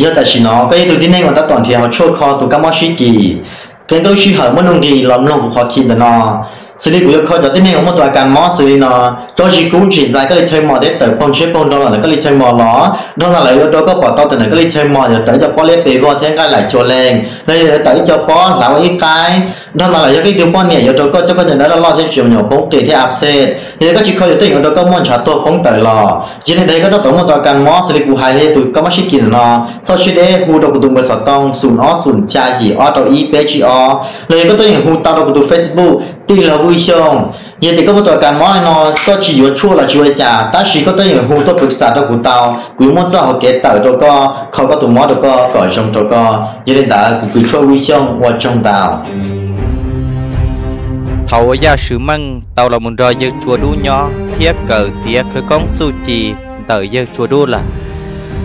giờ tại chỉ nó cái từ tin này còn ta toàn thì họ chốt kho từ các món xí gì cái tôi xí hở mất nông gì lắm lông khó chịu là nó xử lý của kho cho tin này không một tòa càn món xử lý nó cho chỉ cũng chuyển dài cái lịch chơi mò để tới phong chế phong đó là cái lịch chơi mò nó đó là lấy đó có bỏ tao từ cái lịch chơi mò rồi tới cho bỏ lấy tiền vào thêm cái lại cho lên đây tới cho bỏ lão cái đó là do cái điều quan niệm cho có cho có những đó là lo chiều nhiều bóng tùy theo áp xe thì các chị khơi tình của đó có muốn trả tôi không tài lò chỉ nên thấy các tổng một toàn cần mó xử lý của hai lê tụi có mất chi kiện lò sau khi đấy hù đầu của tụi người sợ tông sùn ó sùn cha gì ó đầu y bé chị ó lời có tôi hù tao đầu của tụi facebook tin là vui chồng vậy thì có một toàn cần mó nó có chỉ yếu chua là chua trả ta chỉ có tôi hù tôi bực xả đầu của tao quý muốn tao học kế tờ đâu có không có tụi mó đâu có cởi trong đâu có vậy nên đã quý chua vui chồng và trong tao thầu ở gia sứ măng tàu là một rồi dơ chùa đu nhỏ thiết cờ thiết khởi công su trì tờ dơ chùa đu là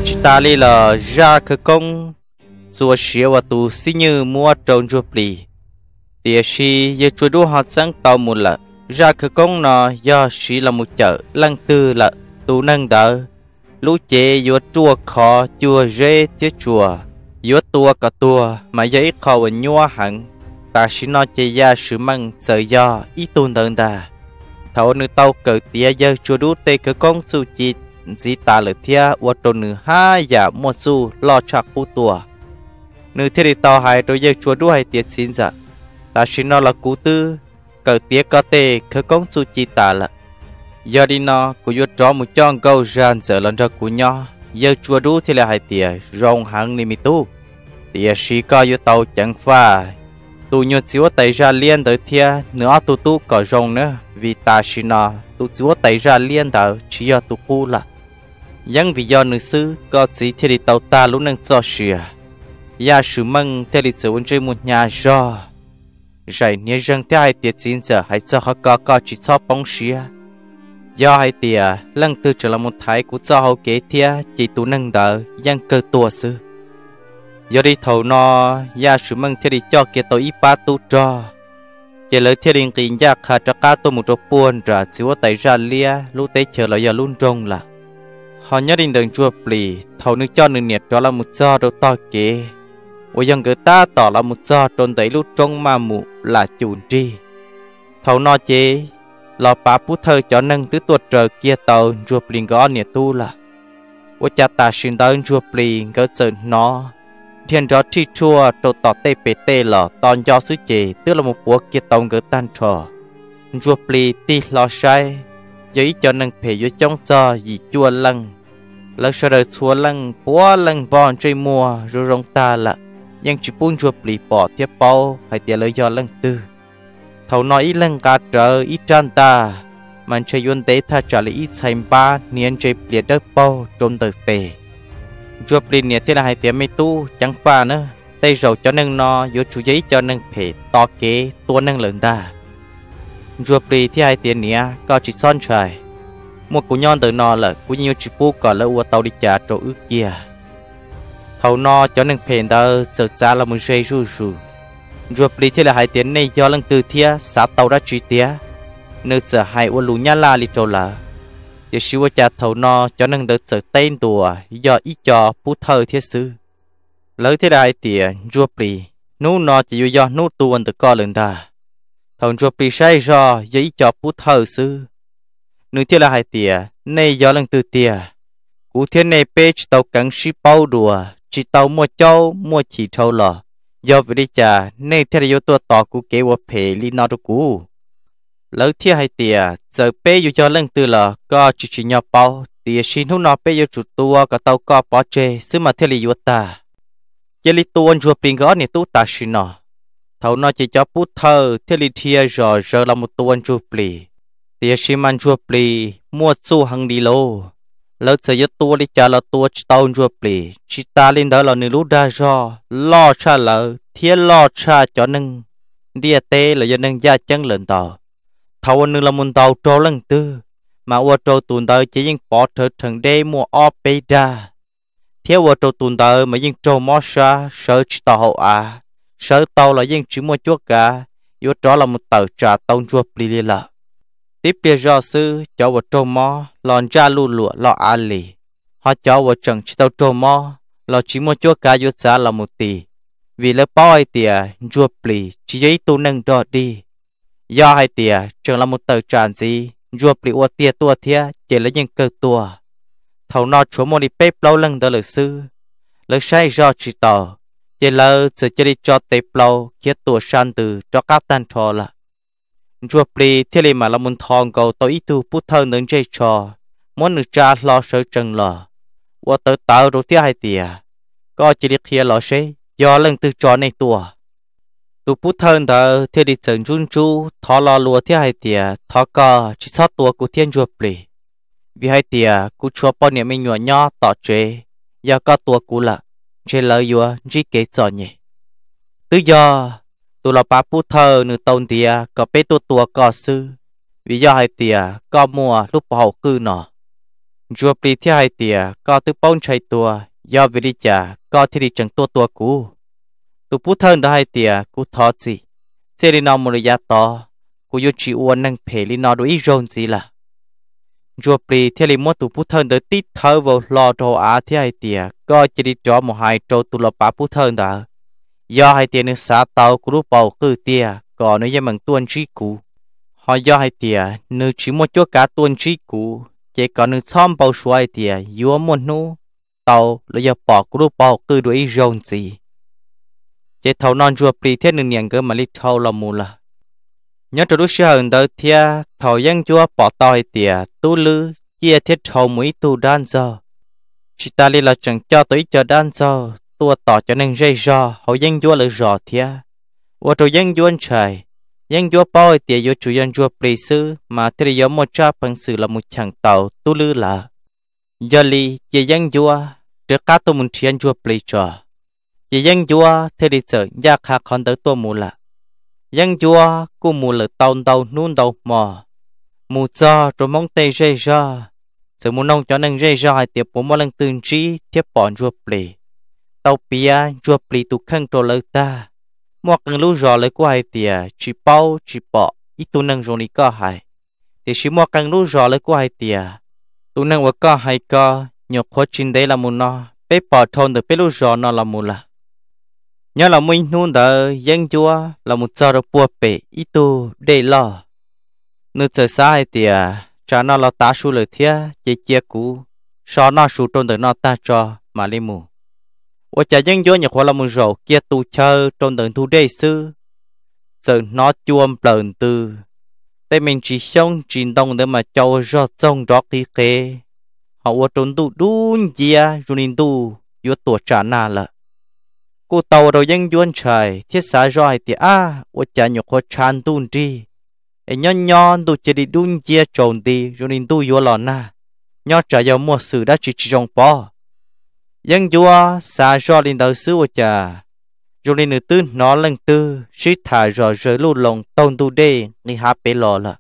chúng ta đi là ra khởi công chùa xíu và tu xí như mua trồng chùa bì tia si dơ chùa đu họ sáng tàu một là ra khởi công nó do xí là một chợ lăng tư là tu nâng đỡ lũ chế giữa chùa khó chùa rê tiết chùa giữa tua cả tua mà giấy khó và nhua hẳn ta sĩ nó chê ya sử măng sợ do ý tôn đơn đà thảo nữ tàu cờ tía giờ chua đu tê cờ công su chi dì ta lửa thia và tổ nữ ha giả dạ mua su lo chạc cụ tùa nữ thiết đi tàu hai đôi giờ chua đu hai tiết xin dạ ta sĩ nó là cụ tư cờ tía có tê cờ công su chi ta là giờ đi nó cụ yo chó một chong gâu ran giờ lần ra cụ nhỏ giờ chua đu thì là hai tía rong hàng ni mi tu tía sĩ có yo tàu chẳng pha tụ nhiều chiếu tay ra liên tới thia nữa tụ tụ có rồng nữa vì ta chỉ nó tụ chiếu tay ra liên tới chỉ do tụ cu là nhưng vì do nữ sư có chỉ thiên đi tàu ta lúc năng cho sửa ya à. sự măng thiên đi chơi quân chơi một nhà do rồi nhớ rằng thế hai tiệt chín giờ hãy cho họ có có chỉ cho bóng sửa do hai tiệt lần từ trở là một thái của cho hậu kế thia chỉ tụ năng đỡ nhưng cơ tua sư giờ đi thầu nó ya sự măng thế đi cho kia tàu ít ba tu cho giờ lấy thế đi kinh ya khá cho cá tôi một chỗ buồn ra chỉ có tại ra lia lúc tới chờ lại giờ luôn trông là họ nhớ đến đường chùa plì thầu nước cho nước nhiệt cho là một cho đâu to kì ô dân người ta tỏ là một cho trôn tới lúc trông mà mụ là chùn tri thầu nó chế lò bà phú thơ cho nâng tứ tuột trời kia tàu chùa plì gõ nhiệt tu là ô cha ta xin tới chùa plì gỡ chờ nó thiên rõ chi chua trâu tỏ tê bê tê lọ tòn do sứ chì tức là một của kia tông gỡ tan trò rùa plì tì lọ sai giờ cho nâng phê vô trong cho dì chua lăng lỡ sau đời chua lăng bó lăng bòn chơi mua rùa rong ta lạ nhưng chỉ buông rùa bì bỏ tiếp bao hay tiền lời do lăng tư thầu nói ý lăng cá trở ý tràn ta mà chơi yuân tế tha trả lại ít thành ba niên chơi plì đất bao trong tờ tề rùa bình nè thế là hai tiếng mấy tu chẳng qua nữa tây rầu cho nâng no vô chú giấy cho nâng phê to kế tua nâng lớn ta rùa bình thế hai tiếng nè có chỉ son trời một cú nhon từ no là cú nhiều chỉ bu còn là ua tàu đi trả trộn ước kia thầu no cho nâng phê tờ sợ cha là mình rơi rù rù rùa bình thế là hai tiếng này do lần từ thia xã tàu đã truy tía nơi giờ hai ua lú nhá la li trâu là giờ xíu cha thầu no cho nâng đỡ sở tên đùa do ý cho phú thơ thiết sư lời thế đại tìa rùa bì nú nó chỉ do nú tuần từ co lần ta thầu rùa bì sai do do ý cho bú thơ sư nữ thiết là hai tìa nay do lần từ tìa cú thiên này bê tàu cắn sĩ bao đùa chỉ tàu mua châu mua chỉ châu lò do vậy đi chả nay thế là do tua tỏ cú kế của phê li nó được cú lỡ thiệt hay tiệt giờ bé dù cho lần từ là có chỉ chỉ nhỏ bao thì xin hữu nó bé dù chủ tua cả tàu có bỏ chê xứ mà thiệt lì vua ta giờ lì tua anh ruột bình gõ nè tu ta xin nó thầu nó chỉ cho bút thơ thiệt li thiệt rồi giờ là một tua anh ruột bì thì xin anh ruột bì mua su hàng đi lô lỡ giờ giờ tua đi trả là tua tàu chùa ruột chỉ ta lên đó là nửa lúc đã do lo cha lỡ thiệt lo cha cho nâng địa à tế là do nâng gia chân lên tàu thâu nương là muốn tàu trô lần tư mà ô trô tuần tờ chỉ những bỏ thở thần đê mua o bê ra thiếu ô trô tuần tờ mà những trâu mò xa sợ tàu hậu à sợ tàu là những chỉ mua chuốc cả yếu tró là một tàu trả tông chua bì lì lợ tiếp bia do sư cho ô trô mò lòn ra lù lụa lọ à lì họ cho ô trần chỉ tàu trâu mò lò chỉ mua chuốc cả yếu giá là một tỷ vì lỡ bao ai tìa chua bì chỉ giấy tu nâng đo đi do hai tia trường là một tờ tràn gì rùa bị ua tia tua thia chỉ là những cơ tua thầu nọ chúa môn đi bếp lâu lần đó lực sư lực sai do chỉ tỏ chỉ là sự chỉ đi cho tế lâu kia tua san từ cho các tan trò là rùa bị thiên lý mà là một thong cầu tối ít tu bút thơ nướng chơi trò muốn được cha lo sợ chân lò ua tớ tao rồi tia hai tia có chỉ đi khía lo sẽ do lần từ trò này tua tu bút thân đó thì đi chân run chu thọ lo lúa thì hai tìa thọ cò chỉ sót tua của thiên chuột bỉ vì hai tìa cú chùa bao niệm mình nhỏ nhỏ tỏ chế giờ có tua cú là chế lời vừa chỉ kế cho nhỉ tự do tu lo ba bút thơ nửa tôn tìa có bé tua tua có sư vì do hai tìa có mùa lúc bảo cư nọ chuột bỉ thì hai tìa có tự bông chạy tua do vì đi chả có thì đi trần tua tua cú tu bút thân đó hay tiề cú thọ gì chơi đi nó một giờ to cú yêu chỉ uốn năng phê đi nó đôi ý gì là rùa bì theo li mót tu bút thân tới tít thở vào lò đồ á thế hay tiề có chỉ đi trò một hai chỗ tu lập ba bút thân đó do hai tiề nước xả tàu cú lúc bầu cứ tiề còn nữa giờ bằng tuân trí cú họ do hai tiề nữ chỉ một chỗ cả tuân trí cú chỉ còn nữ xóm bầu xoay tiề yếu muốn nu tàu là giờ bỏ cú lúc bầu cứ đôi ý gì chế thấu non chùa bì thiết nương nhàng cơ mà lít thâu là mù là nhớ cho lúc xưa hơn tới thia thầu dân chùa bỏ tòi tìa tu lư chia thiết thầu mũi tu đan giờ chỉ ta li là chẳng cho tới chờ đan giờ tua tỏ cho nên dây rò hậu dân chùa là rò thia và trò dân chùa trời dân chùa bòi tìa vô chủ dân chùa bì sư mà thiết yếm một cha bằng sự là một chẳng tàu tu lư là giờ li chia dân chùa trước cả tu muốn chiến chùa bì trò chỉ dân chúa thế đi chở gia khá khăn tới tua mù là dân chúa cô mù là tàu tàu nôn tàu mò mù cho rồi mong tay rơi ra sự muốn nông cho nâng rơi ra hai tiệp bốn mươi lần từng trí tiếp bọn chúa plì tàu pia chúa plì tụ khăn trò lợ ta mua cần lưu rõ lời của hai tiệp chỉ bao chỉ bọ ít tu nâng rồi đi có hai thì chỉ mua cần lưu rõ lời của hai tiệp tu nâng và có hai co nhiều khó chín đấy là muốn nó bé bỏ thôn được bé lưu rõ nó là muốn là nhớ là mình nôn đỡ dân chúa là một trò được bùa bể ít tu để lo nửa trời sai thì à, cha nó là ta su lời thia chỉ chia cú, so nó su trong đỡ nó ta cho mà lên mù ở cha dân chúa nhà khoa là một rầu kia tu chơi trong đỡ thu đề sư giờ nó chuông bờn từ tay mình chỉ xong trình đông để mà cho rõ trong đó khí kế, họ ở trốn tụ đun gì à rồi nên tu yếu tuổi trả na lợi cô tàu đầu dân duôn trời thiết xã rồi thì a ô chả nhục hoa chan tuôn đi ấy nhon nhon tu chỉ đi đun chia trồn đi rồi nên tu vô lòn na nhon trả vào mua sự đã chỉ chỉ trong po dân vua xã rồi nên đầu xứ ô chả rồi nên tư nó lần tư suy thả rồi rồi lù lòng tông tu đê đi hạ bể lò là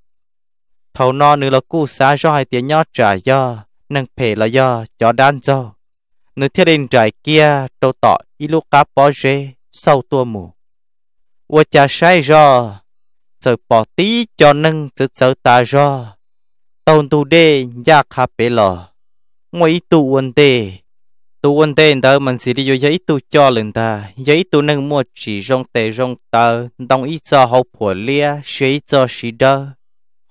thầu nó nữa là cu xã rồi thì nhon trả do nâng phe là do cho đan do nữa thiết đến trại kia trâu tỏi ilu cá bò rê sau tua mù wo cha sai rò sợ bỏ tí cho nâng sợ sợ ta rò tông tu đê ya khá bê ngoài tu quân tê tu quân tê ta mình sẽ đi vô giấy tu cho lần ta giấy tu nâng mua chỉ rong tê rong tờ đồng ý cho hậu phủa lia sĩ cho sĩ đơ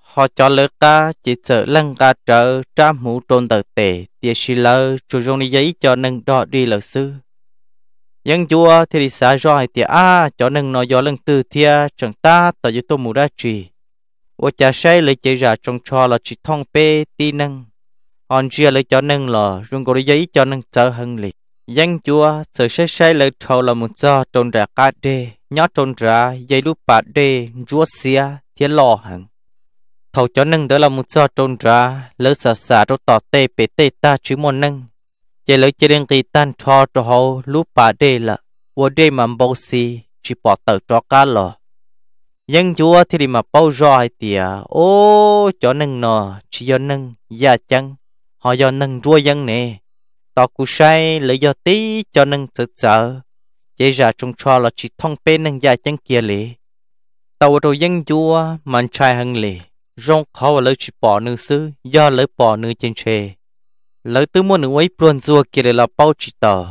họ cho lỡ ca chỉ sợ lăng ca trợ trăm mũ trôn tờ tệ tia sĩ lơ chú rong đi giấy cho nâng đỏ đi lỡ sư ยังจัวเทริสาจอให้เตียอาจอนึงนอยอเรื่องตือเทียจังตาต่อยุตัวมูราจีว่าจะใช้เลยเจราจงชอละจิท่องเปตีนึงออนเจียเลยจอนึงหล่อรุงกริยจอนึงเจอหังลิยังจัวเจอใช้ใช้เลยเท่าละมุจอตนรากาเดยอดตนราใยรูปปาเดจัวเสียเทียหล่อหังเท่าจอนึงเดละมุจอตนราเลยสาสาตต่อเตเปเตตาชื่อมนนึง chế lỡ chế đen kỳ tan cho cho hậu lúc bà đê là vô đê mà bao xì chỉ bỏ tờ cho cá lò nhưng chúa thì đi mà bao roi tìa ô cho nâng nọ chỉ cho nâng gia chăng họ cho nâng chúa dân nè tao cú say lấy do tí cho nâng sợ sợ chế ra trong cho là chỉ thông pê nâng gia chăng kia lì tàu đồ dân chúa mà trai hăng lì rong khó lấy chỉ bỏ nữ sư do lấy bỏ nữ trên trời lời tư muốn nuôi buồn rùa kia là bao chỉ tờ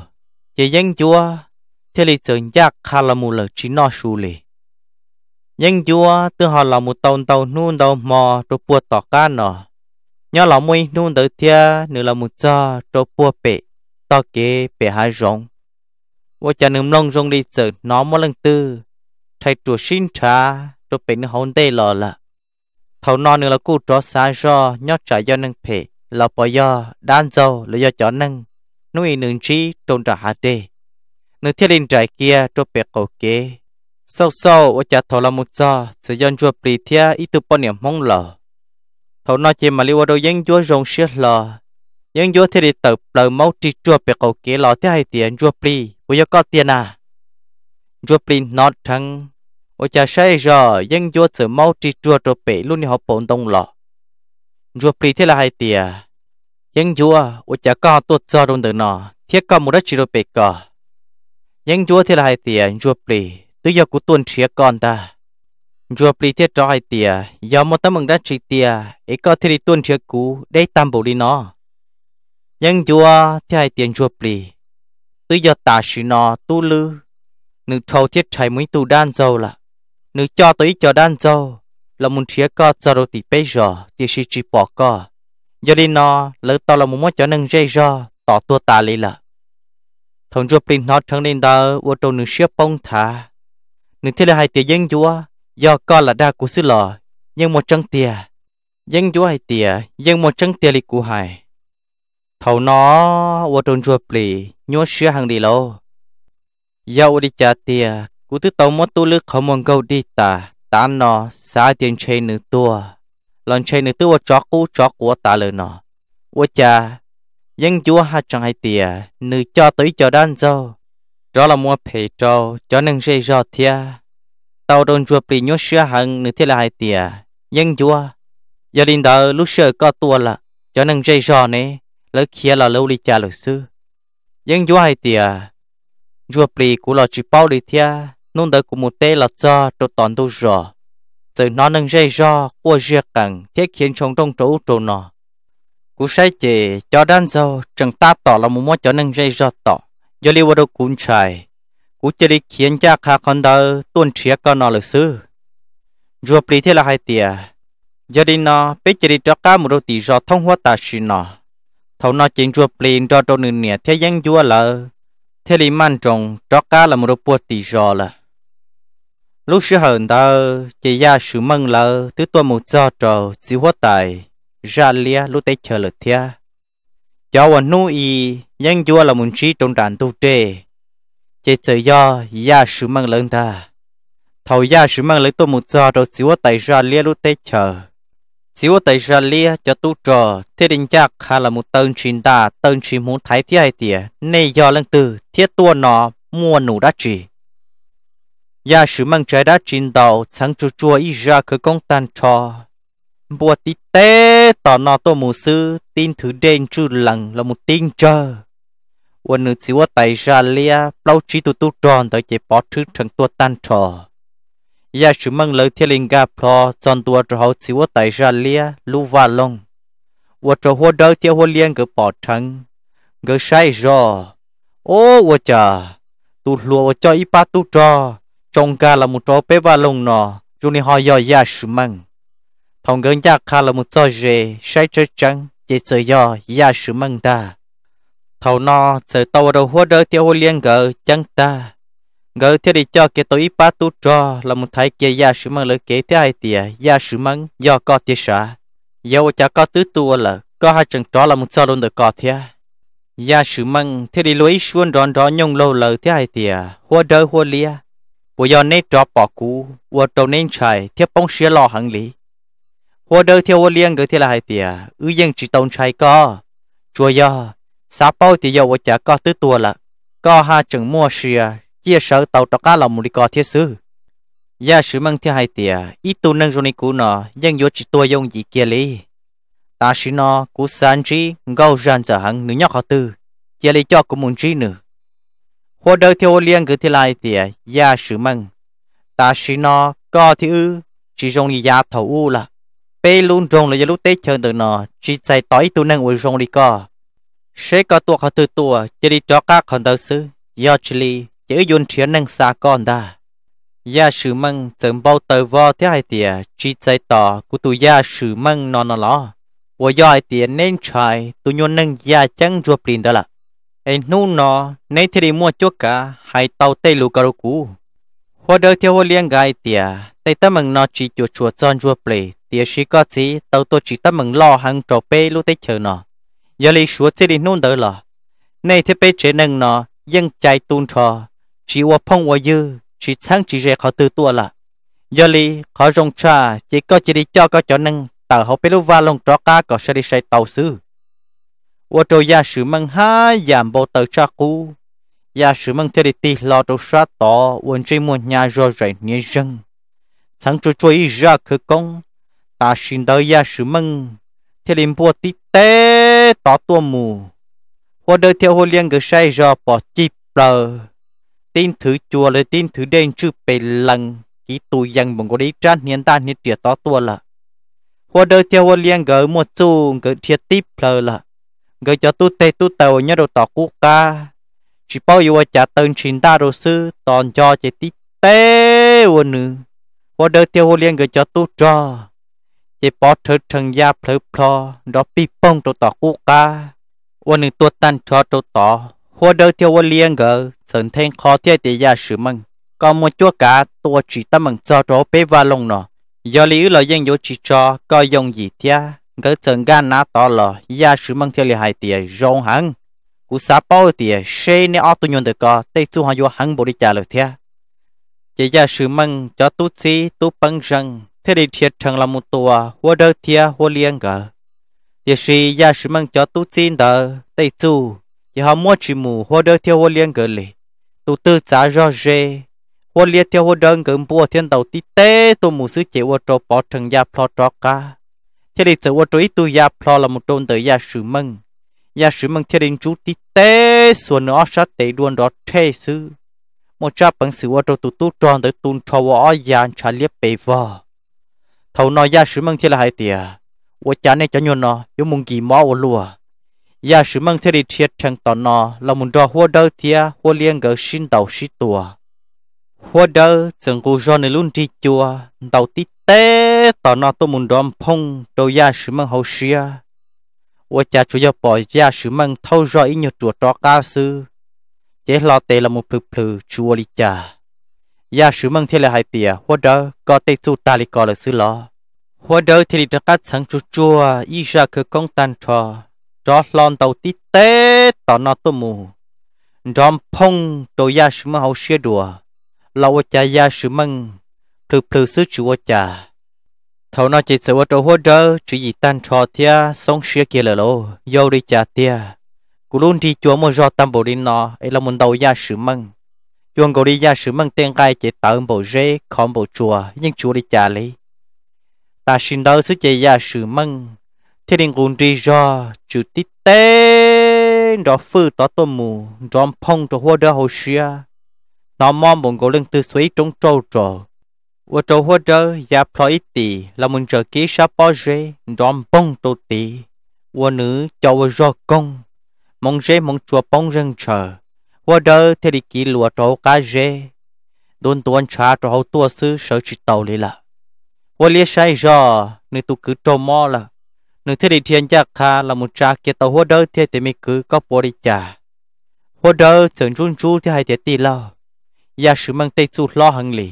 giờ dân chúa thế là trời giác khá là mù lỡ chỉ nó xù lì dân chúa từ họ là một tàu tàu nôn tàu mò rồi bùa tỏ cá nọ nhớ là mui nôn tới thia nữa là một cho rồi bùa bể tỏ kế bể hai rong và cha nương long rong đi chợ nó một lần tư thầy chùa xin trà rồi bể nó hôn tê lò là thầu nọ nửa là cụ trò xa rò nhớ trả do nâng phê là bỏ do đan dầu là do chó nâng nuôi nương trí tôn trả hạ đề nương thiên linh trái kia cho bẹt cổ kế sau sau ở chả thầu là một giờ sự dân chùa bì thia ít tu bao niệm mong lờ thầu nói chỉ mà liu đâu dân chúa rong sét lờ dân chúa Thiên linh tập lời máu trí chùa bẹt cổ kế lò thế hai tiền chùa bì bây giờ có tiền à chùa bì nói thằng ở chả sai rồi dân chúa sự máu trí chùa cho bẹt luôn đi học bổn tông lò rùa bì thế là hai tìa nhưng rùa ủa chả có tuột cho đông tử nọ thiết có một đất chỉ rồi bề cỏ nhưng rùa thế là hai tìa rùa bì tự do của tuần chia con ta rùa bì thế cho hai tìa do một tấm mừng đất chỉ tìa ấy có thế đi tuần chia cú để tam bổ đi nọ. nhưng rùa thế hai tiền rùa bì tự do ta sự nọ tu lư nữ thâu thiết chạy mũi tu đan dâu là nữ cho tới cho đan dâu là muốn thiệt có cho đồ tỷ bê giờ thì chỉ chỉ bỏ có giờ đi nó lỡ tao là muốn mua cho nâng dây giờ tỏ tua ta lấy là thằng chúa pin nó thằng nên đó vô trong nửa xếp bông thả nửa thế là hai tiền dân chúa do có là đa của sư lò nhưng một trăm tiền dân chúa hai tiền nhưng một trăm tiền lì của hai thầu nó vô trong chúa pin nhúa sữa hàng đi lâu giờ đi trả tiền của tứ tàu mất tu lư không muốn câu đi ta ta nó sai tiền chơi nữ tua lần chơi nữ tua chó cú chó của ta lời nó ôi cha dân chúa hai chẳng hay tìa nữ cho tới cho đan dâu đó là mua phê trâu cho nâng dây rò thia tàu đồn chúa bị nhốt sữa hằng nữ thế là hai tìa dân chúa giờ đình đó lúc sợ có tua là cho nâng dây rò nè lỡ kia là lâu đi cha luật sư dân chúa hai tìa chúa bị của lò chỉ bao đi thia nôn tới của một tế là cho cho toàn tu rõ từ nó nâng dây do của riêng cần thiết khiến trong trong trụ chỗ nó cũng sai chỉ cho đan dâu chẳng ta tỏ là một mối cho nâng dây do tỏ do liu vào đâu cũng chạy cú chỉ đi khiến cha khá con đỡ tuôn chia con nó lịch sử rùa bì thế là hai tìa do đi nó biết chỉ đi cho cá một đôi tỷ do thông hóa ta xin nó thấu nó chính rùa bì cho trong nửa nè thế giang vua là thế li man trồng cho cá là một đôi bùa tỷ do là lúc xưa hờn ta chỉ ra sự mừng lờ thứ tôi một do trò chỉ hóa tài ra lia lúc tết chờ lượt thia cho vào nu y nhân chúa là một trí trong đàn tu trê chỉ tự do ra sự mừng lớn ta thầu ra sự mừng lớn tôi một do trò chỉ hóa tài ra lia lúc tết chờ chỉ hóa tài ra lia cho tu trò thiết định chắc hay là một tân trình ta tân trình muốn thái thiết hay tỉa nay do lần từ thiết tua nó mua nụ đã chỉ ya sử mang trái đá trên đầu sáng chua chua ít ra cứ công tan trò bùa tí tê tỏ nọ tô mù sư tin thứ đen chu lằng là một tin chờ quân nữ chỉ qua tay ra lia lâu trí tu tu tròn tới chế bỏ thứ thằng tua tan trò ya sử mang lời thiên linh gặp lo tròn tua trò hậu chỉ qua tay ra lia lu và long và trò hoa đỡ theo hoa liên cứ bỏ thằng cứ sai rồi ô và chờ tụ lùa cho ít ba tu trò trong cả là một chỗ bé ba lông nó chúng đi họ dò ra sư măng thông gần nhà khá là một chỗ rề sai chơi trắng chỉ sợ dò ra sự măng ta thầu nọ sợ tàu đầu hoa đỡ tiêu liên gờ chẳng ta ngờ thế đi cho cái tối ba tu cho là một thái kia gia sử mang lợi kế thế hai tìa gia sử mang do có tia xã dầu chả có tứ tu là có hai trận đó là một chỗ luôn được có thế gia sư mang thế đi lối xuân đón đó nhung lâu lợi thế hai tìa hoa đỡ hoa lia bộ do nét trọ bỏ cú và trâu nên chạy thiết bóng xía lò hàng lý hoa đời theo hoa liên gửi thế là hai tìa ư dân chỉ tông chạy co chùa do xã bao thì dầu chả co tứ tua là co ha chừng mua xìa chia sở tàu trọ cá lòng một đi co thiết sư gia sử mang theo hai tìa ít tu nâng này cú nọ dân vô chỉ tua dông gì kia lý ta sĩ nó cú san trí gâu ran giờ hẳn nữ nhóc họ tư chia lý cho cụ muốn trí nữa hồ đời thì ô liên cứ thì lại thì gia sử măng ta sĩ nó có thì ư chỉ rong đi gia thầu u là bê luôn rong là lúc tết chân từ nó chỉ chạy tối tu năng uống rong đi co sẽ có tuột họ từ tua chỉ đi cho các con đầu sư do chỉ li chỉ dùng chiến năng xa con ta gia sử măng chẳng bao tờ vo thế hai tiề chỉ chạy tỏ của tu gia sử măng nó nó lo do tiề gia ruột đó là anh e nu nó nay thì mua chỗ cả hay tàu tây lù caro cũ hoa đời theo hoa liên gai tiề tây tâm mừng nó chỉ chuột chuột tròn chuột plei tiề chỉ có chỉ tàu tôi chỉ tâm mừng lo hàng trò pe lú tây chờ nó giờ lấy số chỉ đi nu đỡ là nay thì pe chế nâng nó dân chạy tuôn trò chỉ hoa phong hoa dư chỉ sáng chỉ rẻ khó từ tua là giờ lấy khó rong trà chỉ có chỉ đi cho có chỗ nâng tàu họ pe lú va lòng trò cá có sẽ đi xây tàu xứ sử sử măng măng giảm tì lo tỏ nhà rồi rồi nhớ dân, sáng chú chú ý ra cơ công, ta xin đời nhà sử măng thì liền bùa tí tế tỏ tua mù. Hoa đời theo hồ liên gửi say rò bỏ chịp bờ. Tin thứ chùa lời tin thứ đen chư bề lần, ký tù dân bằng có đi tràn hiện ta hiện trịa tỏ tua là. Hoa đời theo hồ liên gửi một chú gửi thiệt tiếp bờ là người cho tu tê tu tàu nhớ đồ tỏ quốc ca chỉ bao nhiêu trả tên chín ta đồ sư toàn cho chỉ tí tê vô nữ vô đời tiêu hồ liên người cho tu cho chỉ bỏ thứ thần gia phơi phò đó bị bông đồ tỏ quốc ca vô nữ tu tan cho đồ tỏ vô đời tiêu hồ liên người sơn thêm khó thiết địa gia sử mừng còn một chúa cả tua chỉ ta mừng cho đó bế và lòng nọ do lý là dân vô chỉ cho coi dùng gì thia cứ chân gan na to lo ya sự mang theo lì hai tiền rong hăng cú sa bao tiền xe nè ô tô nhon được co tay chu hoa vô hăng bộ trả lời thea chỉ ya sự mang cho tu sĩ tu băng răng thế đi thiệt thằng làm một tua hoa đơ thea hoa liêng gờ giờ sĩ ya sự mang cho tu sĩ đờ tay chu giờ họ mua chỉ mù hoa đơ thea hoa liêng gờ lì tu tư trả rõ rê hoa liêng theo hoa đơn gờ bùa thiên đầu tí tê tu mù sứ chỉ hoa trò bỏ thằng ya plot trò cả เที่ยงจะว่าตัวอีตัวยาพลอละมุดโดนเตยยาสืมังยาสืมังเที่ยงจุดติดเตส่วนอชาเตดวนรอเทสุมอจับปังสือว่าตัวตุตุตอนเตยตุนทว่าอยานชาลียเปว่าท่านน้อยาสืมังเที่ยงหายเตียว่าจานเนจยนนอยมุงกีม้าวลัวยาสืมังเที่ยงเทียดแทงต่อนนอละมุดดอหัวเดาเทียหัวเลี้ยงเกิดสินเตาสิตัว hoa đơ chẳng cô cho nên luôn đi chùa đầu tí tế tỏ nó tôi muốn đom phong trâu gia sứ mang hậu xia hoa cha chủ gia bỏ gia sứ mang thâu rõ ý nhờ chùa trò cao sư chế lo tê là một phừ phừ chùa đi cha gia sứ mang thế là hai tìa hoa đơ có tê chu ta li có là sư lo hoa đơ thì đi trắc cát chẳng chùa chùa y ra cơ công tan trò trò lon đầu tí tế tỏ nó tôi mù đom phong trâu gia sứ mang hậu xia đùa lâu cha ya sư măng plu plu sứ chúa cha thâu nó chỉ sự ở chỗ hỗ trợ chỉ gì tan trò thia sống xia kia lỡ lô vô đi cha thia cú luôn đi chúa mua do tam bộ đi nó ấy là muốn đầu ya sư măng chuông cầu đi ya sư măng tên cai chỉ tạo bộ rễ khom bộ chùa nhưng chúa đi cha lấy ta xin đỡ sứ chế ya sư măng thiên đình cùng đi do chữ tít tên đó phư tỏ tôm mù dòm phong cho hoa trợ hồ xia nó mong bọn gỗ lưng tư suy trong trâu trò và trâu hoa trơ giá phó ít tì là mình trở ký sá bó rê rõm bông trâu tì và nữ cho và rò công mong rê mong chùa bông rừng trở hoa trơ thì đi ký lùa trâu cá rê đôn tuần trả trâu hậu tua sư sở trị tàu lì là hoa lia sai rò nữ tụ cứ trâu mò là nữ thế đi thiên gia kha là một trà kia tàu hoa trơ thì thì mình cứ có bồ đi chà hoa trơ sườn run ru thì hai thế tì lao ya sử mang tây chu lo hằng lì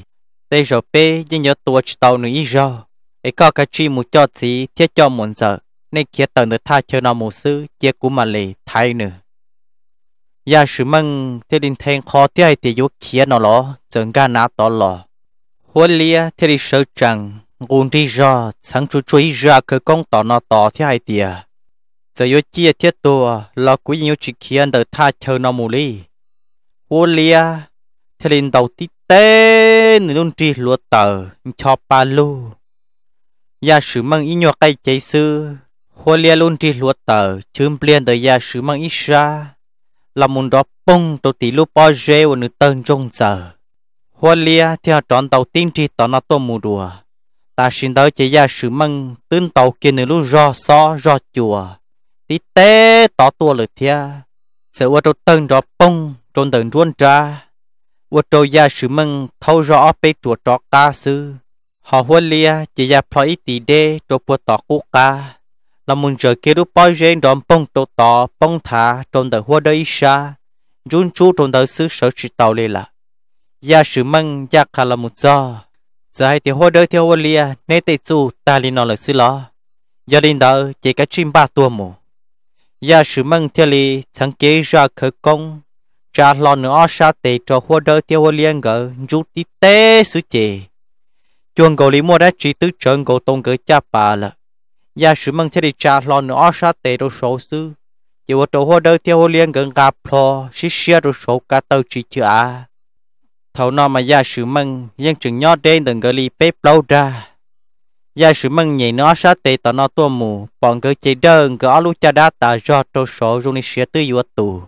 tây rồi bê như nhớ tua tàu nữa ý rồi ấy có cái chi một cho chỉ thiết cho muốn giờ nên kia tàu nữa tha chơi nào một sư chia cú mà lì thay nữa ya sử mang thế đình thèn khó thế hay thì vô kia nó lo chẳng gan nát tỏ lo huân lia thế đi sợ chẳng, nguồn đi ra sáng chú chú ra cơ công tỏ nó tỏ thế hay thì giờ yo chia thiết tua lo cú nhiều chỉ kia đợi tha chơi nó một lì huân lia thế lên tàu tí tê nửa luôn trì lúa tờ cho pa lu gia sử mang ý nhọt cây cháy sư hoa lia luôn trì lúa tờ chớm liền tới gia sử mang ý ra là muốn đó bông tàu tí lúa bao rê và nửa tân trong giờ hoa lia theo trọn tàu tin trì tàu nó tô mù đùa ta xin tới chỉ gia sử mang tên tàu kia nửa lúc rò xó rò chùa tí tê tỏ tua lời thia sự ở trong tân đó bông trong tân ruôn trà 我做呀什么？偷着阿被做着大事，好活力啊！只呀跑一地的做不到国家，那么这给路包人让蹦到到蹦他，中的活的一下，中主中的是手指到来了，呀什么呀卡拉木扎，在的活的跳活力啊！你得做大力那了是了，要领导这个军霸多么，呀什么跳哩曾给热可攻。cha lo nữa sa tệ cho hoa đỡ tiêu liên gỡ rút tí tê sự chê chuông cầu lý mua đã chỉ tứ trần cầu tôn cỡ cha bà lợ. gia sử măng thế đi cha lo nữa sa tệ đồ số sư chỉ vào chỗ hoa đỡ tiêu liên gần gặp lo xí xia đồ số cả tàu chỉ chữ à thầu nó mà gia sử măng dân chừng nhỏ đen đừng gỡ lý bếp lâu ra gia sử măng nhảy nó sa tệ tao nó tua mù bọn cỡ chế đơn cỡ lúc cha đá tà do đồ số dùng đi xia tư yuột tù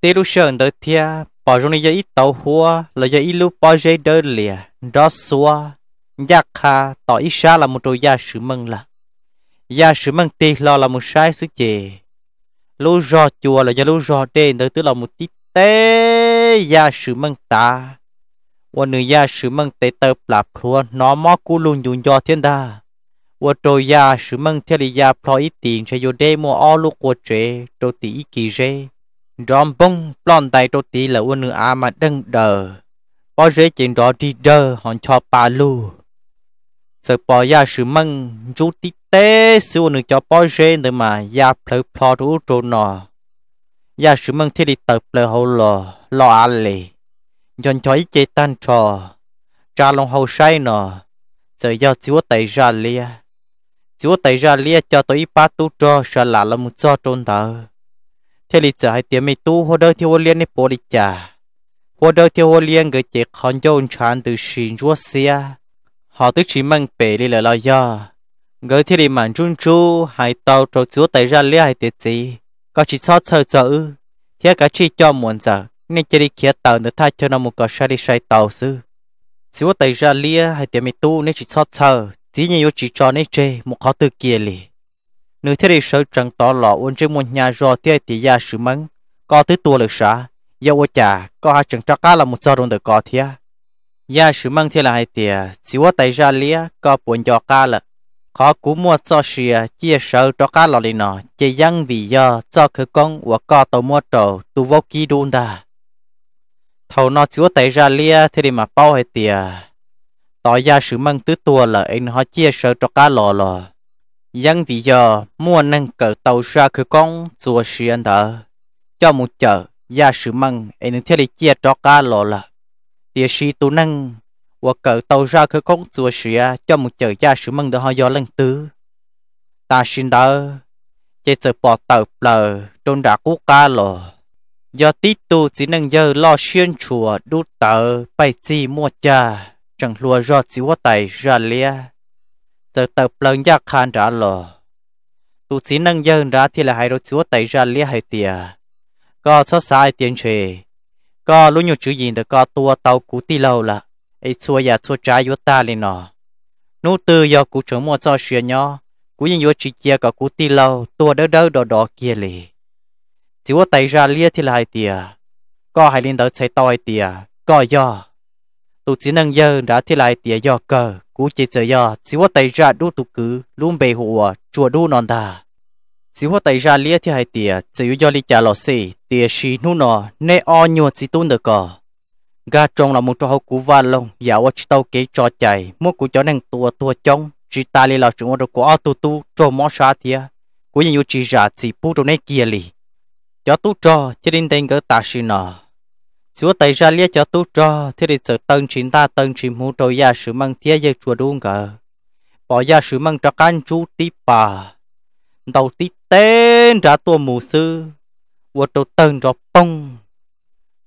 tê lu sơn tới thia bỏ trong này giờ ít tàu hua là giờ ít lu bỏ dây đơ lìa đó xua gia kha tỏ ít xa là một đôi gia sử mừng là gia sử mừng tê lo là một sai sứ chề lu rò chùa là do lu rò đen tới tức là một tí tê gia sử mừng ta วันนี้ยาสืมังเตเติบหลับครัวน้อมอกูลุงยุนยอเทียนดาว่าโจยาสืมังเทลิยาพลอยติงชโยเดมัวอ้อลูกวัวเจโจตีอีกีเจ Rõm bông lòn tay trô tí là ôn nữ à mà đâng đờ. Bó rế chênh rõ đi đơ hòn cho bà lù. Sợ bó ya sử măng chú tí tế sư ôn nữ cho bó rế nữa mà ya plơ plọ rú trô nọ. Ya sử măng thiết đi tập plơ hô lò, lò á lì. Dọn cho ý chê tan trò. Trà lòng hầu say nọ. Sợ ya chúa tay ra lia. Chúa tay ra lia cho tôi ý bá tu trò sợ lạ là một cho trôn tờ thế lịch giờ hai tiếng mày tu hồ đôi thiếu liên này bỏ đi chả hồ đôi thiếu liên người chỉ còn dồn tràn từ xin chúa xia họ tức chỉ mang bể đi là lo do gửi thế lịch mạn trung chu hai tàu trâu chúa tay ra lia hai tiết gì có chỉ sót sơ sơ thế cả chi cho muộn giờ nên chỉ đi kia tàu nữa thay cho nó một cái sai đi sai tàu sư chúa tay ra lia hai tiếng mày tu nên chỉ sót sơ chỉ nhiều chỉ cho nên chơi một khó từ kia liền nếu thế thì sợ trần tỏ lọ ôn trên một nhà do tia tỷ gia sử mấn có tứ tua lực xã do ô chả có hai trần trắc cá là một sao đồng được có thia gia sử mấn thế là hai tia chỉ có tay ra lia có buồn cho cá là khó cú mua cho xìa chia sở cho cá lò lên nọ chỉ dân vì do cho cứ công và co tàu mua trầu tu vô kỳ đun ta thầu nó chỉ có tay ra lia thế thì mà bao hai tia tỏ ra sự măng tứ tua là anh họ chia sở cho cá lò lò dân vì giờ mua nâng cỡ tàu ra cứ công chùa sư anh thờ cho một chợ gia sư măng anh thiết lý chia cho cá lò là địa sĩ tu nâng và cỡ tàu ra cứ công chùa sư cho một chợ gia sư măng đó họ do lần tứ ta xin đỡ chế sợ bỏ tàu lờ trong đã cú cá lò do tí tu chỉ nâng giờ lo xuyên chùa đút tờ bày chi mua cha chẳng lùa do chỉ hoa tay ra lia giờ tập lần giác khan ra lò tụ chỉ nâng dân ra thì là hai đứa chúa tay ra lia hai tia có số sai tiền trề có lúc nhiều chữ gì được có tua tàu cú ti lâu là ấy chúa nhà chúa trái yếu ta lên nọ nô tư do cú trưởng mua cho xuyên nhó cú nhìn yếu chỉ kia có cú ti lâu tua đỡ đỡ đỏ đỏ kia lì chúa tay ra lia thì là hai tia có hai lên đỡ chạy tòi tia có do tụ chỉ nâng dân ra thì là hai tia do cờ cú chỉ sợ ya chỉ có tay ra đu tụ cứ luôn bề hộ chùa đu non ta chỉ có tay ra lia thì hai tia chỉ có li trả lọ xì tia xì nu nọ nè o nhua chỉ tu được cò ga trong là một trò hậu cú va lông giả qua chỉ tàu kế trò chạy mua cú chó nàng tua tua trong chỉ ta li lọ chúng được quá tu tu trò mỏ sa thia cú nhìn u chỉ ra chỉ pu trong này kia li cho tu trò chỉ đến tên cái ta xì nọ chúa tay ra lia cho tu cho thế thì sự tân chín ta tân chín mu trôi ya sự mang thia dây chùa đúng cả bỏ ya sự mang cho can chú tí bà đầu tí tên ra tua mù sư và trâu tân cho bông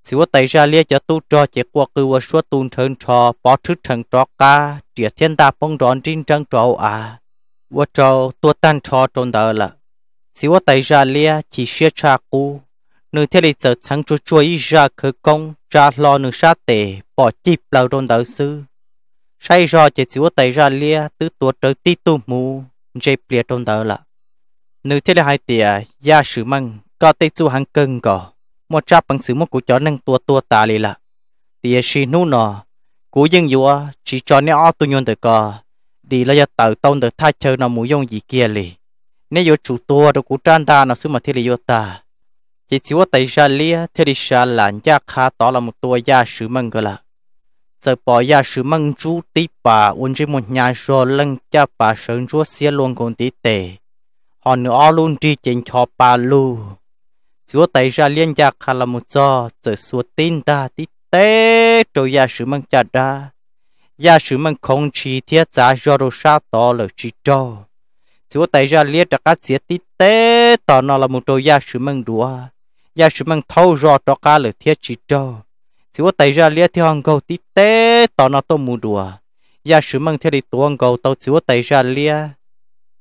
chúa tay ra lia cho tu cho chỉ qua cứ và suốt tuôn thân cho bỏ thứ thần cho ca chỉ thiên ta bông đón trên trăng trâu à và trâu tua tan cho trôn đỡ là chúa tay ra lia chỉ xe cha cu nương thế lịch giờ chẳng chú chúa ý ra khởi công ra lo nương sát tệ bỏ chịp lâu đôn đạo sư sai rò chỉ chúa tay ra lia tứ tuột trở tí tu mù dây plia đôn đạo lạ. nương thế lịch hai tìa gia sử măng có tây chu hàng cân cỏ một cha bằng sử một cụ chó nâng tua tua tà lì lạ. tìa xì nu nọ cụ dân dùa chỉ cho nè o tu nhon tới cò đi lo cho tàu tông tới thay chơi nó mù dông gì kia lì nếu yo chủ tua rồi cụ trang ta nó xứ mà thế lì yo ta chỉ chỉ có tay ra lia thì đi xa là gia khá tỏ là một tua gia sử măng cơ là giờ bỏ gia sử măng chú tí bà uốn chỉ một nhà rồi lăng cha bà sơn chúa xia luôn còn tí tệ họ nữa luôn đi trên cho bà lu chỉ có tay ra liên gia khá là một do giờ xua tin ta tí tệ rồi gia sử măng cha ra gia sử măng không chỉ thiết giá do đồ sa tỏ là chỉ cho chỉ có tay ra liên ra các chế tí tệ tỏ nó là một đôi gia sử măng đùa giờ sự mang thâu rõ cho cá lửa thiết chỉ cho chỉ có tay ra lia theo hàng cầu tí tế tao nó tao mù đùa giờ sự mang theo đi tuồng cầu tàu chỉ có tay ra lia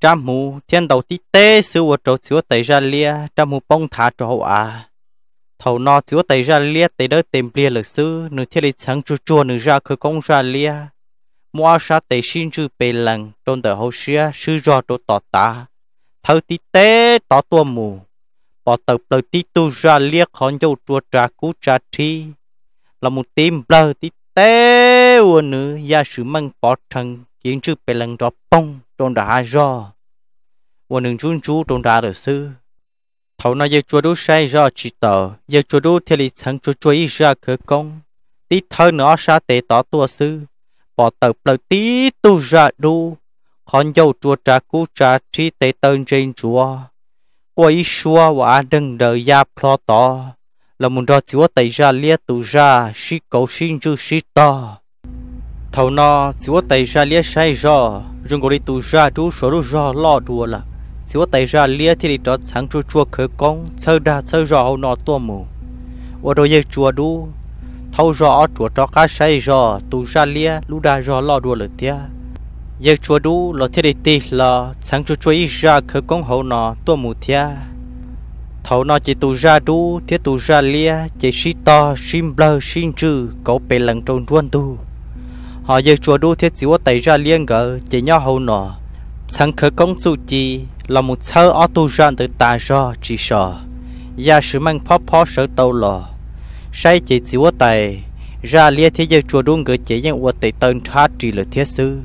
trăm mù thiên đầu tí tế sư vợ trâu chỉ có tay ra lia trăm mù bông thả cho à thầu nó chỉ có tay ra lia tay đỡ tìm lia lửa sư nửa thiết đi sáng chua chua nửa ra khơi công ra lia mua sa tay xin chữ bề lần trong đời hậu xưa sư rõ cho tọt ta thâu tí tế tao tuồng mù bỏ tập lơ tí tu ra liếc hòn dâu chua trà cú trà thi là một tim lơ tí té ua nữ gia sử măng bỏ thằng kiến chữ bề lần đó bông trôn đã do ua nữ chú chú trôn đã đời sư thấu nó giờ chua đu say do chỉ tờ giờ chua đu theo lý chẳng chua chua ý ra khởi công tí thơ nó sa tế tỏ tua sư bỏ tập lơ tí tu ra đu hòn dâu chua trà cú trà thi tế tên trên chùa 我一说我正的压破到，那么着就带着列度着，是高兴就是到。头呢，就带着列晒着，人过的度着都说都说老多了，就带着列体里着藏住做可工，抽着抽着好拿多么，我都也做都，头着我做着该晒着，度着列路着着老多了点。giờ chùa đu lo thiết đi tì là sáng chùa chùa ra khởi công hậu nọ tua mù thia thầu nọ chỉ tu ra đu thiết tu ra lia chỉ xí to xin blơ xin trừ cậu bề lần trôn ruôn tu họ giờ chùa đu thiết chỉ tay ra liên gỡ chỉ nhau hậu nọ sáng khởi công su chi là một sơ ở tu ra từ ta ra chỉ sợ gia sự mang phó phó sở tàu lò say chỉ chỉ tay ra lia thế giờ chùa đu gỡ chỉ nhân ô tay tân tha trì lời thiết sư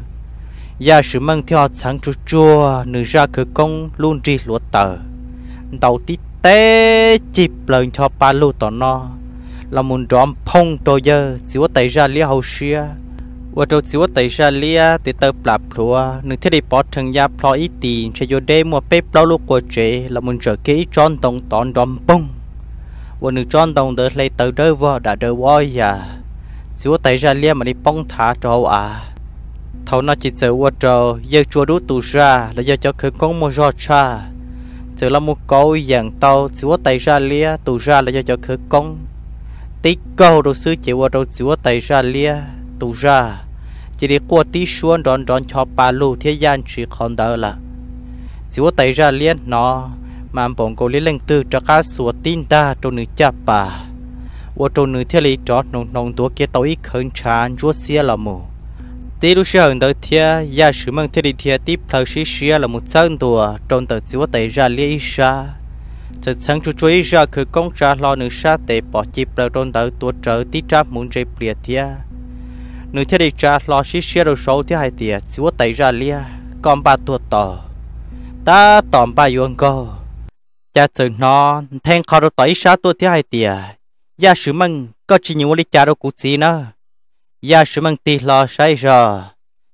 giờ sự mang theo sáng chua chua nữ ra cứ công luôn đi lúa tờ đầu tí tế chịp lần cho ba lô tỏ nó là muốn đón phong đồ giờ chỉ có tay ra lia hậu xia và trâu có tay ra lia thì tờ bạp lúa nữ thiết đi bỏ thằng gia plo ít tiền sẽ vô đêm mua bếp bao lô của chị là muốn trở kỹ tròn tổng tòn đón bông và nữ tròn tổng đỡ lấy tờ đỡ vợ đã đỡ voi chỉ có tay ra lia mà đi bông thả trâu à thầu nó chỉ sợ qua trò giờ chùa đu tù ra là do cho khứ con mua rõ cha giờ là một câu dạng tàu chỉ qua tay ra lia tù ra là do cho khứ con tí câu đồ sư chỉ qua đâu chỉ qua tay ra lia tù ra chỉ để qua tí xuân đón đón cho bà lù thế gian chỉ còn đỡ là chỉ qua tay ra lia nó mà bọn cô lấy lên từ cho cá sủa tin ta trong nữ cha bà qua trong nữ thế lý trót nồng nồng tuổi kia tàu ít hơn chán chúa xia là mù tí lúc sau tới thia gia sử mang thế đi thia tiếp theo sĩ xia là một sân tùa trong tờ chữ tệ ra lý sa sự sáng chú chú ý ra cứ công trả lo nữ sa tệ bỏ chịp là trong tờ tùa trở tí trả muốn dây bìa thia nữ thế đi trả lo sĩ xia đồ số thia hai tìa chữ tệ ra lia còn ba tùa tỏ ta tòm ba yuông cô cha sự nó thèn khó đồ tỏi sa tùa thia hai tìa gia sử mang có chỉ nhiều lý trả đồ cụ gì nữa ya dạ sư măng tì lo sai rò